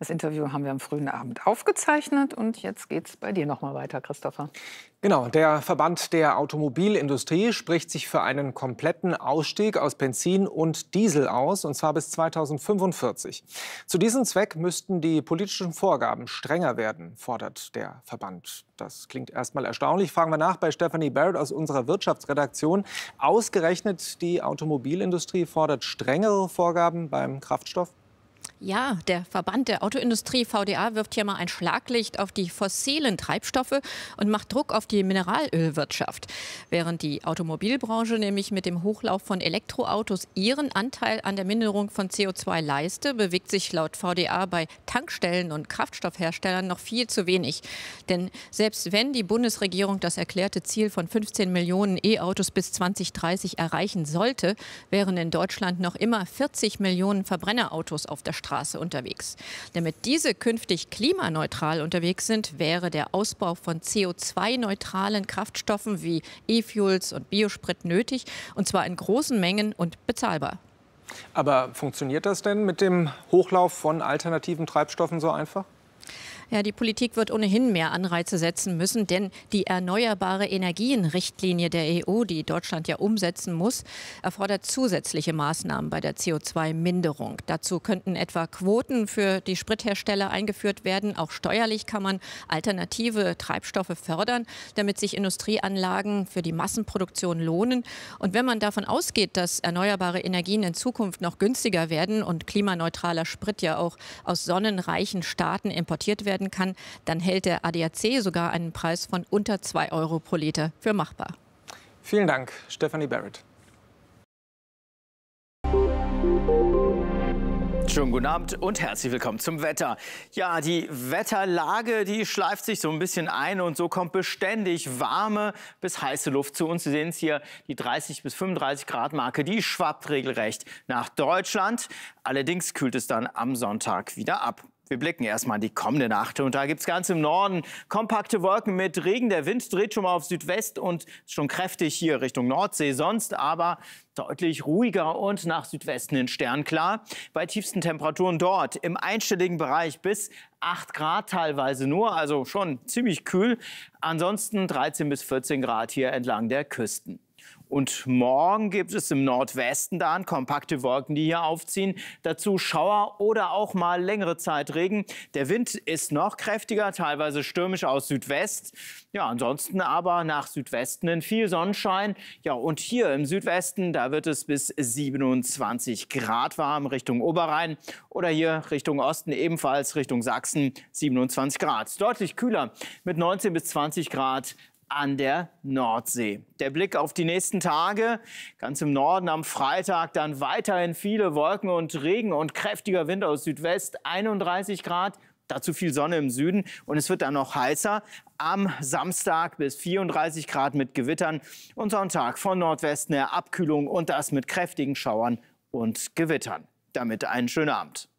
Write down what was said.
Das Interview haben wir am frühen Abend aufgezeichnet und jetzt es bei dir noch mal weiter, Christopher. Genau, der Verband der Automobilindustrie spricht sich für einen kompletten Ausstieg aus Benzin und Diesel aus, und zwar bis 2045. Zu diesem Zweck müssten die politischen Vorgaben strenger werden, fordert der Verband. Das klingt erstmal erstaunlich. Fragen wir nach bei Stephanie Barrett aus unserer Wirtschaftsredaktion. Ausgerechnet die Automobilindustrie fordert strengere Vorgaben beim Kraftstoff. Ja, der Verband der Autoindustrie VDA wirft hier mal ein Schlaglicht auf die fossilen Treibstoffe und macht Druck auf die Mineralölwirtschaft. Während die Automobilbranche nämlich mit dem Hochlauf von Elektroautos ihren Anteil an der Minderung von CO2 leiste, bewegt sich laut VDA bei Tankstellen und Kraftstoffherstellern noch viel zu wenig. Denn selbst wenn die Bundesregierung das erklärte Ziel von 15 Millionen E-Autos bis 2030 erreichen sollte, wären in Deutschland noch immer 40 Millionen Verbrennerautos auf der der Straße unterwegs. Damit diese künftig klimaneutral unterwegs sind, wäre der Ausbau von CO2-neutralen Kraftstoffen wie E-Fuels und Biosprit nötig, und zwar in großen Mengen und bezahlbar. Aber funktioniert das denn mit dem Hochlauf von alternativen Treibstoffen so einfach? Ja, die Politik wird ohnehin mehr Anreize setzen müssen, denn die erneuerbare Energien-Richtlinie der EU, die Deutschland ja umsetzen muss, erfordert zusätzliche Maßnahmen bei der CO2-Minderung. Dazu könnten etwa Quoten für die Sprithersteller eingeführt werden. Auch steuerlich kann man alternative Treibstoffe fördern, damit sich Industrieanlagen für die Massenproduktion lohnen. Und wenn man davon ausgeht, dass erneuerbare Energien in Zukunft noch günstiger werden und klimaneutraler Sprit ja auch aus sonnenreichen Staaten importiert werden, werden kann, dann hält der ADAC sogar einen Preis von unter 2 Euro pro Liter für machbar. Vielen Dank, Stephanie Barrett. Schönen guten Abend und herzlich willkommen zum Wetter. Ja, die Wetterlage, die schleift sich so ein bisschen ein und so kommt beständig warme bis heiße Luft zu uns. Sie sehen es hier, die 30 bis 35 Grad Marke, die schwappt regelrecht nach Deutschland. Allerdings kühlt es dann am Sonntag wieder ab. Wir blicken erstmal in die kommende Nacht und da gibt es ganz im Norden kompakte Wolken mit Regen. Der Wind dreht schon mal auf Südwest und schon kräftig hier Richtung Nordsee. Sonst aber deutlich ruhiger und nach Südwesten in hin klar. Bei tiefsten Temperaturen dort im einstelligen Bereich bis 8 Grad teilweise nur, also schon ziemlich kühl. Ansonsten 13 bis 14 Grad hier entlang der Küsten. Und morgen gibt es im Nordwesten dann kompakte Wolken, die hier aufziehen. Dazu Schauer oder auch mal längere Zeit Regen. Der Wind ist noch kräftiger, teilweise stürmisch aus Südwest. Ja, ansonsten aber nach Südwesten in viel Sonnenschein. Ja, und hier im Südwesten, da wird es bis 27 Grad warm Richtung Oberrhein. Oder hier Richtung Osten ebenfalls Richtung Sachsen 27 Grad. Deutlich kühler mit 19 bis 20 Grad an der Nordsee. Der Blick auf die nächsten Tage. Ganz im Norden am Freitag dann weiterhin viele Wolken und Regen und kräftiger Wind aus Südwest, 31 Grad. Dazu viel Sonne im Süden und es wird dann noch heißer. Am Samstag bis 34 Grad mit Gewittern und Sonntag von Nordwesten her Abkühlung und das mit kräftigen Schauern und Gewittern. Damit einen schönen Abend.